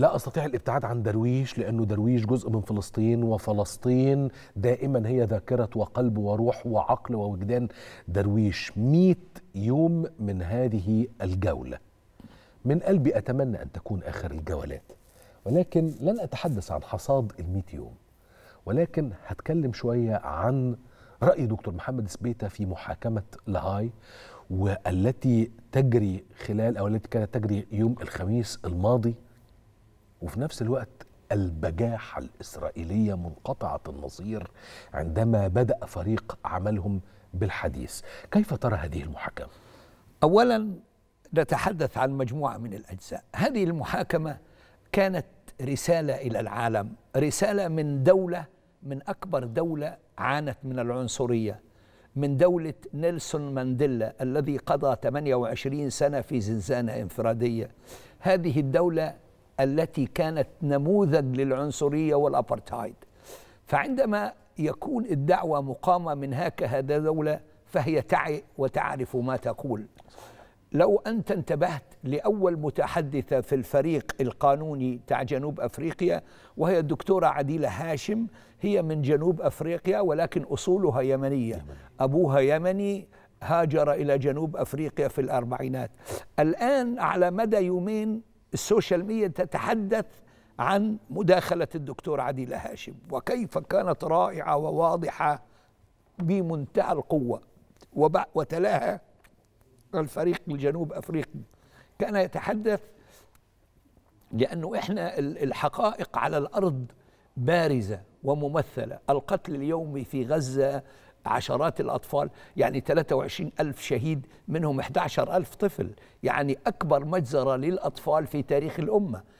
لا استطيع الابتعاد عن درويش لانه درويش جزء من فلسطين وفلسطين دائما هي ذاكره وقلب وروح وعقل ووجدان درويش 100 يوم من هذه الجوله من قلبي اتمنى ان تكون اخر الجولات ولكن لن اتحدث عن حصاد ال يوم ولكن هتكلم شويه عن راي دكتور محمد سبيته في محاكمه لهاي والتي تجري خلال او التي كانت تجري يوم الخميس الماضي وفي نفس الوقت البجاحه الاسرائيليه منقطعه النظير عندما بدا فريق عملهم بالحديث كيف ترى هذه المحاكمه اولا نتحدث عن مجموعه من الاجزاء هذه المحاكمه كانت رساله الى العالم رساله من دوله من اكبر دوله عانت من العنصريه من دولة نيلسون مانديلا الذي قضى 28 سنة في زنزانة انفرادية هذه الدولة التي كانت نموذج للعنصرية والأبرتايد فعندما يكون الدعوة مقامة من هكذا دولة فهي تعي وتعرف ما تقول لو أنت انتبهت لأول متحدثة في الفريق القانوني تاع جنوب أفريقيا وهي الدكتورة عديلة هاشم هي من جنوب أفريقيا ولكن أصولها يمنية يمني. أبوها يمني هاجر إلى جنوب أفريقيا في الأربعينات الآن على مدى يومين السوشيال ميديا تتحدث عن مداخلة الدكتور عديل هاشم وكيف كانت رائعة وواضحة بمنتهى القوة وتلاها الفريق الجنوب أفريقي كان يتحدث لأنه إحنا الحقائق على الأرض بارزة وممثلة القتل اليومي في غزة عشرات الأطفال يعني 23 ألف شهيد منهم 11 ألف طفل يعني أكبر مجزرة للأطفال في تاريخ الأمة